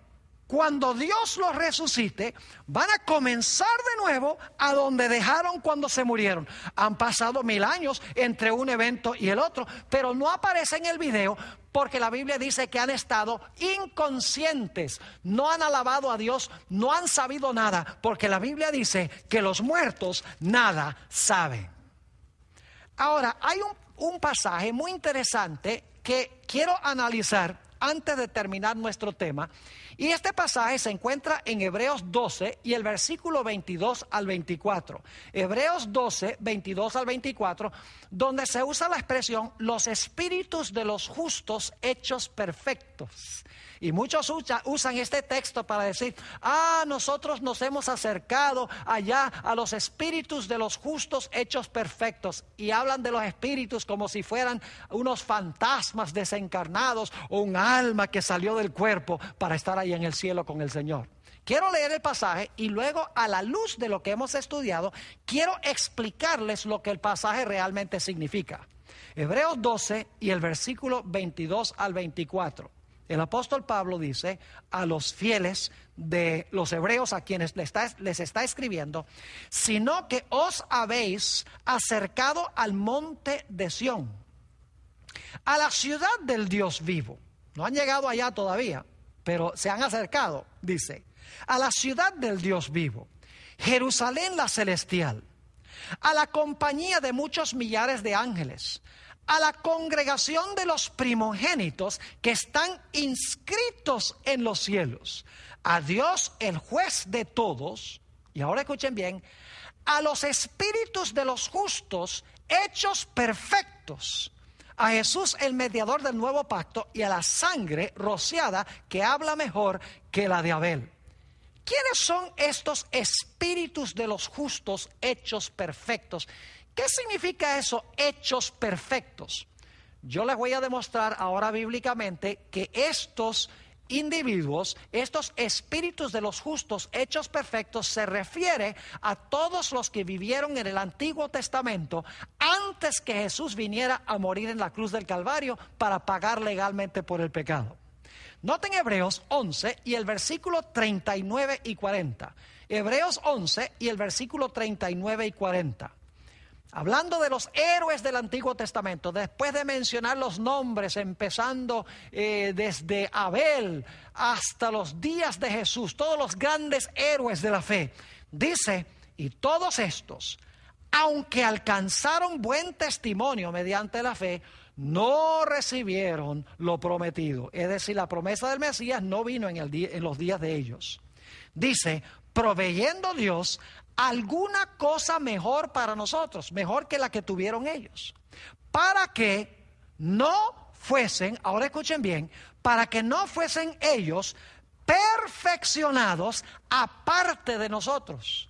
cuando Dios los resucite, van a comenzar de nuevo a donde dejaron cuando se murieron. Han pasado mil años entre un evento y el otro, pero no aparece en el video porque la Biblia dice que han estado inconscientes, no han alabado a Dios, no han sabido nada, porque la Biblia dice que los muertos nada saben. Ahora, hay un, pasaje muy interesante que quiero analizar antes de terminar nuestro tema. Y este pasaje se encuentra en Hebreos 12 y el versículo 22 al 24. Hebreos 12, 22 al 24, donde se usa la expresión los espíritus de los justos hechos perfectos. Y muchos usan este texto para decir, ah, nosotros nos hemos acercado allá a los espíritus de los justos hechos perfectos. Y hablan de los espíritus como si fueran unos fantasmas desencarnados o un alma que salió del cuerpo para estar ahí en el cielo con el Señor. Quiero leer el pasaje y luego a la luz de lo que hemos estudiado, quiero explicarles lo que el pasaje realmente significa. Hebreos 12 y el versículo 22 al 24. El apóstol Pablo dice a los fieles de los hebreos a quienes les está, escribiendo, sino que os habéis acercado al monte de Sión, a la ciudad del Dios vivo. No han llegado allá todavía, pero se han acercado, dice, a la ciudad del Dios vivo, Jerusalén la celestial, a la compañía de muchos millares de ángeles a la congregación de los primogénitos que están inscritos en los cielos, a Dios el juez de todos, y ahora escuchen bien, a los espíritus de los justos hechos perfectos, a Jesús el mediador del nuevo pacto y a la sangre rociada que habla mejor que la de Abel. ¿Quiénes son estos espíritus de los justos hechos perfectos? ¿Qué significa eso? Hechos perfectos. Yo les voy a demostrar ahora bíblicamente que estos individuos, estos espíritus de los justos hechos perfectos, se refiere a todos los que vivieron en el Antiguo Testamento antes que Jesús viniera a morir en la cruz del Calvario para pagar legalmente por el pecado. Noten Hebreos 11 y el versículo 39 y 40. Hebreos 11 y el versículo 39 y 40. Hablando de los héroes del Antiguo Testamento, después de mencionar los nombres, empezando eh, desde Abel hasta los días de Jesús, todos los grandes héroes de la fe, dice, y todos estos, aunque alcanzaron buen testimonio mediante la fe, no recibieron lo prometido. Es decir, la promesa del Mesías no vino en, el en los días de ellos. Dice, proveyendo Dios alguna cosa mejor para nosotros, mejor que la que tuvieron ellos, para que no fuesen, ahora escuchen bien, para que no fuesen ellos perfeccionados aparte de nosotros.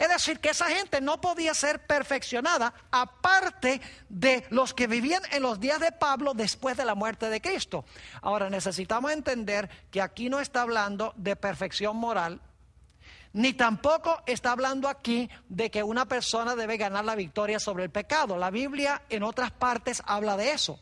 Es decir, que esa gente no podía ser perfeccionada aparte de los que vivían en los días de Pablo después de la muerte de Cristo. Ahora necesitamos entender que aquí no está hablando de perfección moral, ni tampoco está hablando aquí de que una persona debe ganar la victoria sobre el pecado. La Biblia en otras partes habla de eso.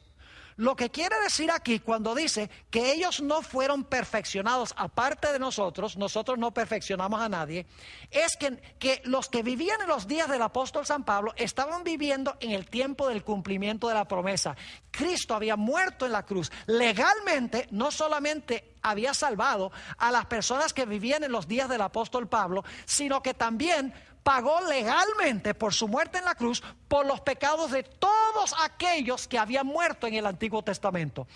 Lo que quiere decir aquí cuando dice que ellos no fueron perfeccionados aparte de nosotros, nosotros no perfeccionamos a nadie, es que, que, los que vivían en los días del apóstol San Pablo estaban viviendo en el tiempo del cumplimiento de la promesa. Cristo había muerto en la cruz. Legalmente no solamente había salvado a las personas que vivían en los días del apóstol Pablo, sino que también pagó legalmente por su muerte en la cruz por los pecados de todos aquellos que habían muerto en el Antiguo Testamento.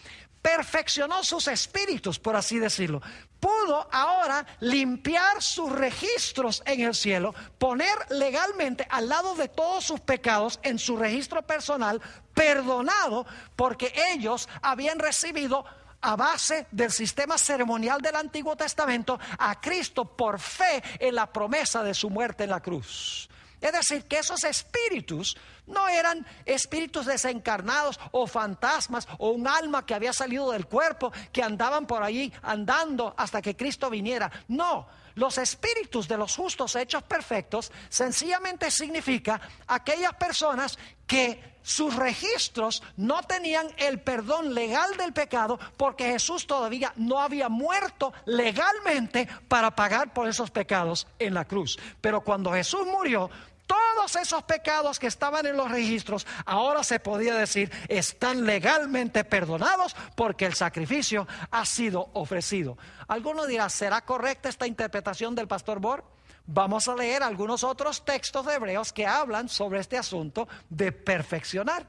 Perfeccionó sus espíritus, por así decirlo. Pudo ahora limpiar sus registros en el cielo, poner legalmente al lado de todos sus pecados en su registro personal, perdonado porque ellos habían recibido a base del sistema ceremonial del Antiguo Testamento a Cristo por fe en la promesa de su muerte en la cruz. Es decir, que esos espíritus no eran espíritus desencarnados o fantasmas o un alma que había salido del cuerpo que andaban por allí andando hasta que Cristo viniera. No, los espíritus de los justos hechos perfectos sencillamente significa aquellas personas que sus registros no tenían el perdón legal del pecado porque Jesús todavía no había muerto legalmente para pagar por esos pecados en la cruz. Pero cuando Jesús murió, todos esos pecados que estaban en los registros, ahora se podía decir, están legalmente perdonados porque el sacrificio ha sido ofrecido. Alguno dirá, ¿será correcta esta interpretación del pastor Bor? Vamos a leer algunos otros textos de Hebreos que hablan sobre este asunto de perfeccionar.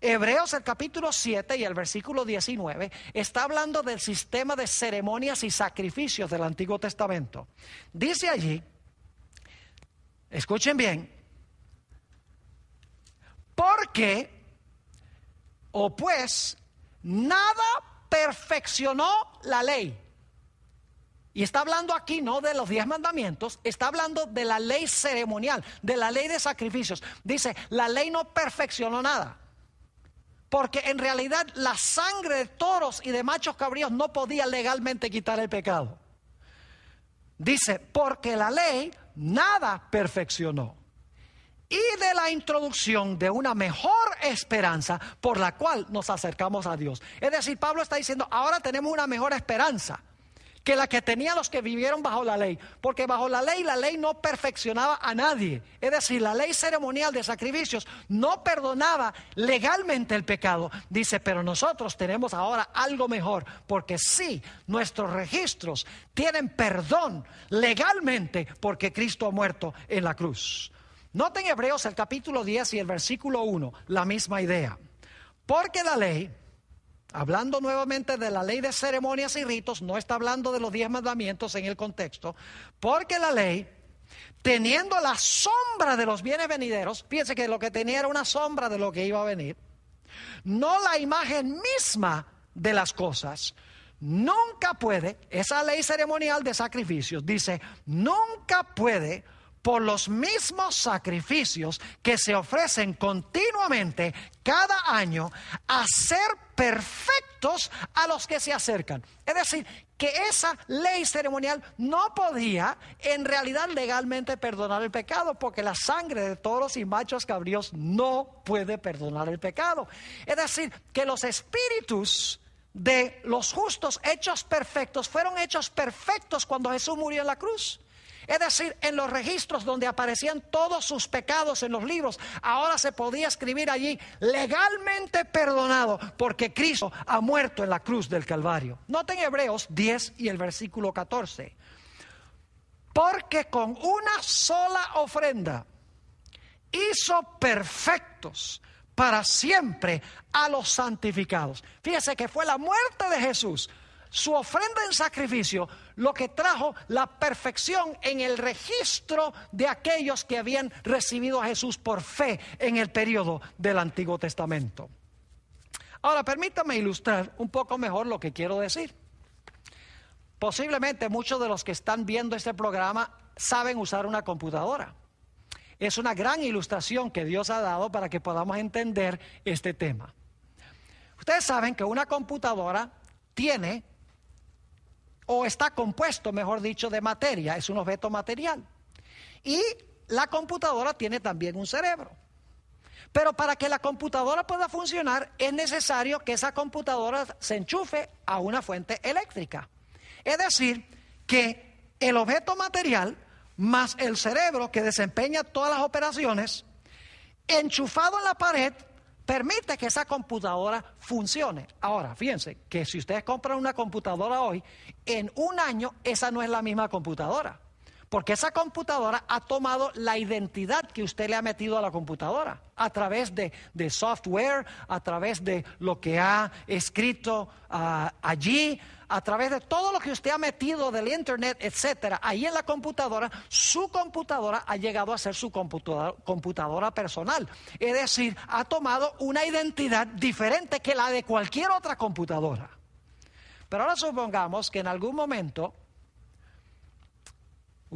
Hebreos el capítulo 7 y el versículo 19 está hablando del sistema de ceremonias y sacrificios del Antiguo Testamento. Dice allí, escuchen bien, porque, o pues, nada perfeccionó la ley. Y está hablando aquí no de los diez mandamientos, está hablando de la ley ceremonial, de la ley de sacrificios. Dice, la ley no perfeccionó nada. Porque en realidad la sangre de toros y de machos cabríos no podía legalmente quitar el pecado. Dice, porque la ley nada perfeccionó y de la introducción de una mejor esperanza por la cual nos acercamos a Dios. Es decir, Pablo está diciendo, ahora tenemos una mejor esperanza que la que tenían los que vivieron bajo la ley, porque bajo la ley la ley no perfeccionaba a nadie, es decir, la ley ceremonial de sacrificios no perdonaba legalmente el pecado, dice, pero nosotros tenemos ahora algo mejor, porque sí, nuestros registros tienen perdón legalmente porque Cristo ha muerto en la cruz. Noten Hebreos el capítulo 10 y el versículo 1, la misma idea. Porque la ley, hablando nuevamente de la ley de ceremonias y ritos, no está hablando de los diez mandamientos en el contexto, porque la ley, teniendo la sombra de los bienes venideros, Piense que lo que tenía era una sombra de lo que iba a venir, no la imagen misma de las cosas, nunca puede, esa ley ceremonial de sacrificios dice, nunca puede por los mismos sacrificios que se ofrecen continuamente cada año, a ser perfectos a los que se acercan. Es decir, que esa ley ceremonial no podía en realidad legalmente perdonar el pecado, porque la sangre de toros y machos cabríos no puede perdonar el pecado. Es decir, que los espíritus de los justos hechos perfectos fueron hechos perfectos cuando Jesús murió en la cruz. Es decir, en los registros donde aparecían todos sus pecados en los libros, ahora se podía escribir allí legalmente perdonado porque Cristo ha muerto en la cruz del Calvario. Noten Hebreos 10 y el versículo 14. Porque con una sola ofrenda hizo perfectos para siempre a los santificados. Fíjese que fue la muerte de Jesús, su ofrenda en sacrificio lo que trajo la perfección en el registro de aquellos que habían recibido a Jesús por fe en el periodo del Antiguo Testamento. Ahora, permítame ilustrar un poco mejor lo que quiero decir. Posiblemente muchos de los que están viendo este programa saben usar una computadora. Es una gran ilustración que Dios ha dado para que podamos entender este tema. Ustedes saben que una computadora tiene o está compuesto, mejor dicho, de materia, es un objeto material. Y la computadora tiene también un cerebro. Pero para que la computadora pueda funcionar es necesario que esa computadora se enchufe a una fuente eléctrica. Es decir, que el objeto material más el cerebro que desempeña todas las operaciones, enchufado en la pared, permite que esa computadora funcione. Ahora, fíjense que si ustedes compran una computadora hoy, en un año esa no es la misma computadora. Porque esa computadora ha tomado la identidad que usted le ha metido a la computadora, a través de, software, a través de lo que ha escrito ah, allí, a través de todo lo que usted ha metido del internet, etcétera, ahí en la computadora, su computadora ha llegado a ser su computadora personal. Es decir, ha tomado una identidad diferente que la de cualquier otra computadora. Pero ahora supongamos que en algún momento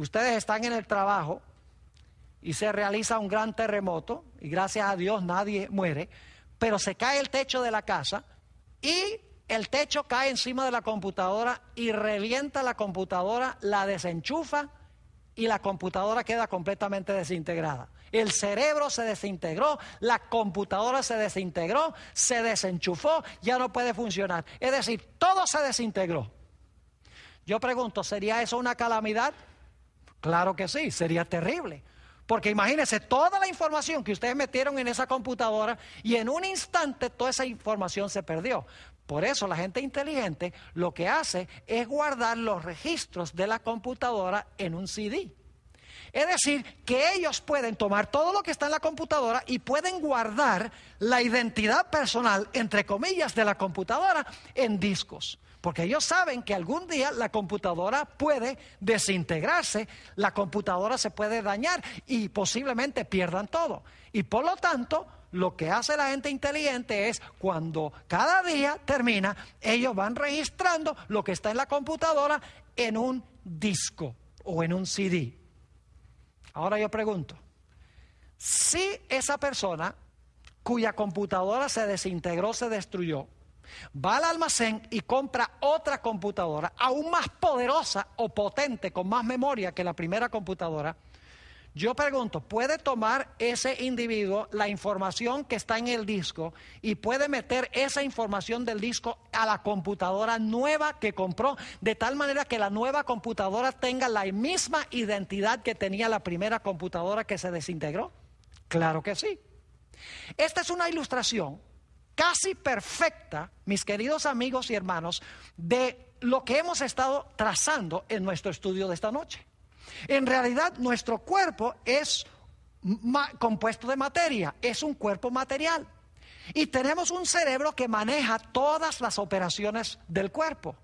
ustedes están en el trabajo y se realiza un gran terremoto y gracias a Dios nadie muere, pero se cae el techo de la casa y el techo cae encima de la computadora y revienta la computadora, la desenchufa y la computadora queda completamente desintegrada. El cerebro se desintegró, la computadora se desintegró, se desenchufó, ya no puede funcionar. Es decir, todo se desintegró. Yo pregunto, ¿sería eso una calamidad? Claro que sí, sería terrible. Porque imagínense toda la información que ustedes metieron en esa computadora y en un instante toda esa información se perdió. Por eso la gente inteligente lo que hace es guardar los registros de la computadora en un CD. Es decir, que ellos pueden tomar todo lo que está en la computadora y pueden guardar la identidad personal, entre comillas, de la computadora en discos. Porque ellos saben que algún día la computadora puede desintegrarse, la computadora se puede dañar y posiblemente pierdan todo. Y por lo tanto, lo que hace la gente inteligente es cuando cada día termina, ellos van registrando lo que está en la computadora en un disco o en un CD. Ahora yo pregunto, si esa persona cuya computadora se desintegró, se destruyó, va al almacén y compra otra computadora aún más poderosa o potente, con más memoria que la primera computadora, yo pregunto, ¿puede tomar ese individuo la información que está en el disco y puede meter esa información del disco a la computadora nueva que compró, de tal manera que la nueva computadora tenga la misma identidad que tenía la primera computadora que se desintegró? Claro que sí. Esta es una ilustración casi perfecta, mis queridos amigos y hermanos, de lo que hemos estado trazando en nuestro estudio de esta noche. En realidad, nuestro cuerpo es compuesto de materia, es un cuerpo material. Y tenemos un cerebro que maneja todas las operaciones del cuerpo.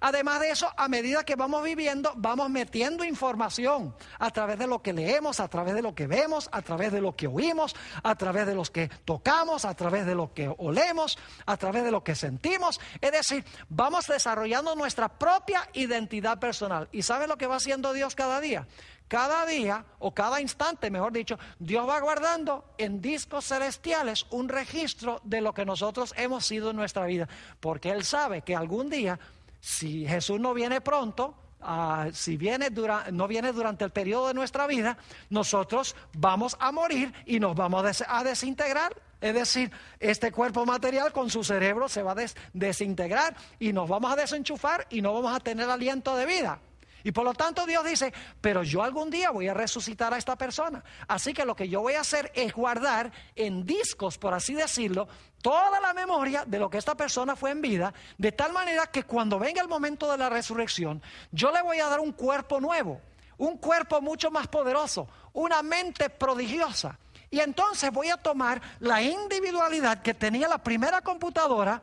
Además de eso, a medida que vamos viviendo, vamos metiendo información a través de lo que leemos, a través de lo que vemos, a través de lo que oímos, a través de los que tocamos, a través de lo que olemos, a través de lo que sentimos. Es decir, vamos desarrollando nuestra propia identidad personal. ¿Y sabe lo que va haciendo Dios cada día? Cada día, o cada instante, mejor dicho, Dios va guardando en discos celestiales un registro de lo que nosotros hemos sido en nuestra vida, porque Él sabe que algún día si Jesús no viene pronto, ah, si viene no viene durante el periodo de nuestra vida, nosotros vamos a morir y nos vamos a, desintegrar. Es decir, este cuerpo material con su cerebro se va a desintegrar y nos vamos a desenchufar y no vamos a tener aliento de vida. Y por lo tanto Dios dice, pero yo algún día voy a resucitar a esta persona. Así que lo que yo voy a hacer es guardar en discos, por así decirlo, toda la memoria de lo que esta persona fue en vida, de tal manera que cuando venga el momento de la resurrección, yo le voy a dar un cuerpo nuevo, un cuerpo mucho más poderoso, una mente prodigiosa. Y entonces voy a tomar la individualidad que tenía la primera computadora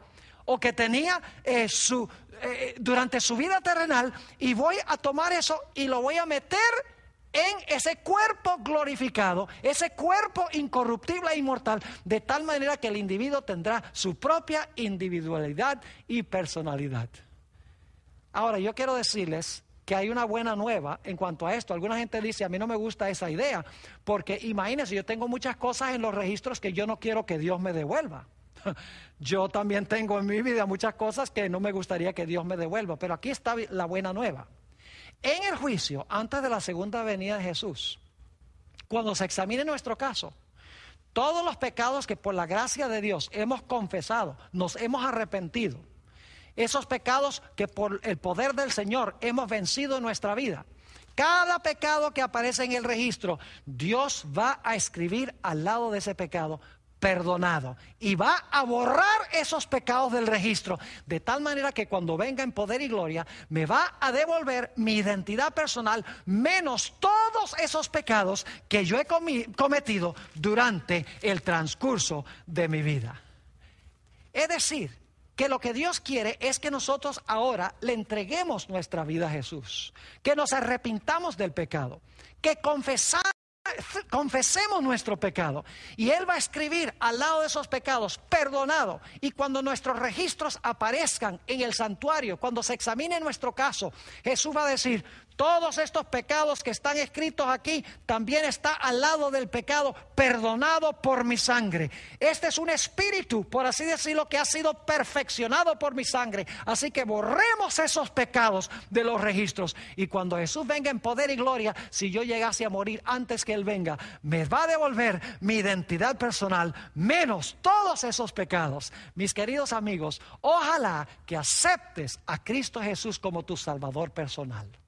o que tenía eh, su, eh, durante su vida terrenal y voy a tomar eso y lo voy a meter en ese cuerpo glorificado, ese cuerpo incorruptible e inmortal, de tal manera que el individuo tendrá su propia individualidad y personalidad. Ahora, yo quiero decirles que hay una buena nueva en cuanto a esto. Alguna gente dice, a mí no me gusta esa idea, porque imagínense, yo tengo muchas cosas en los registros que yo no quiero que Dios me devuelva. yo también tengo en mi vida muchas cosas que no me gustaría que Dios me devuelva, pero aquí está la buena nueva. En el juicio, antes de la segunda venida de Jesús, cuando se examine nuestro caso, todos los pecados que por la gracia de Dios hemos confesado, nos hemos arrepentido, esos pecados que por el poder del Señor hemos vencido en nuestra vida, cada pecado que aparece en el registro, Dios va a escribir al lado de ese pecado perdonado y va a borrar esos pecados del registro, de tal manera que cuando venga en poder y gloria, me va a devolver mi identidad personal menos todos esos pecados que yo he cometido durante el transcurso de mi vida. Es decir, que lo que Dios quiere es que nosotros ahora le entreguemos nuestra vida a Jesús, que nos arrepintamos del pecado, que confesamos confesemos nuestro pecado y Él va a escribir al lado de esos pecados, perdonado. Y cuando nuestros registros aparezcan en el santuario, cuando se examine nuestro caso, Jesús va a decir, todos estos pecados que están escritos aquí también está al lado del pecado, perdonado por mi sangre. Este es un espíritu, por así decirlo, que ha sido perfeccionado por mi sangre. Así que borremos esos pecados de los registros. Y cuando Jesús venga en poder y gloria, si yo llegase a morir antes que Él venga, me va a devolver mi identidad personal, menos todos esos pecados. Mis queridos amigos, ojalá que aceptes a Cristo Jesús como tu Salvador personal.